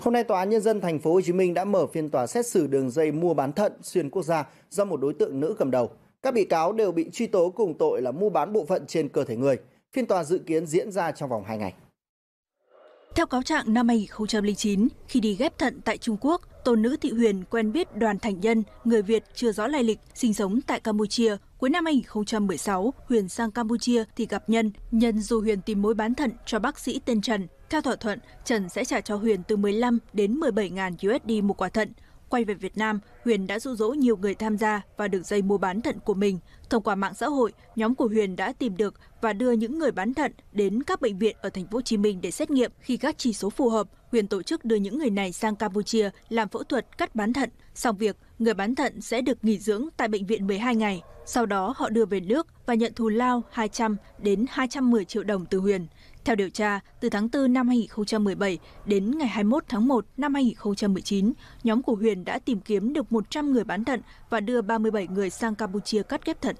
Hôm nay Tòa án Nhân dân Thành phố Hồ Chí Minh đã mở phiên tòa xét xử đường dây mua bán thận xuyên quốc gia do một đối tượng nữ cầm đầu. Các bị cáo đều bị truy tố cùng tội là mua bán bộ phận trên cơ thể người. Phiên tòa dự kiến diễn ra trong vòng 2 ngày. Theo cáo trạng năm 2009, khi đi ghép thận tại Trung Quốc, Tôn Nữ Thị Huyền quen biết đoàn thành nhân, người Việt chưa rõ lai lịch, sinh sống tại Campuchia. Cuối năm 2016, Huyền sang Campuchia thì gặp Nhân. Nhân dù Huyền tìm mối bán thận cho bác sĩ tên Trần, theo thỏa thuận, Trần sẽ trả cho Huyền từ 15 đến 17 ngàn USD một quả thận. Quay về Việt Nam, Huyền đã dụ dỗ nhiều người tham gia và đường dây mua bán thận của mình. Thông qua mạng xã hội, nhóm của Huyền đã tìm được và đưa những người bán thận đến các bệnh viện ở thành phố Hồ Chí Minh để xét nghiệm. Khi các chỉ số phù hợp, Huyền tổ chức đưa những người này sang Campuchia làm phẫu thuật cắt bán thận. Xong việc, người bán thận sẽ được nghỉ dưỡng tại bệnh viện 12 ngày. Sau đó họ đưa về nước và nhận thù lao 200 đến 210 triệu đồng từ Huyền. Theo điều tra, từ tháng 4 năm 2017 đến ngày 21 tháng 1 năm 2019, nhóm của Huyền đã tìm kiếm được 100 người bán thận và đưa 37 người sang Campuchia cắt ghép thận.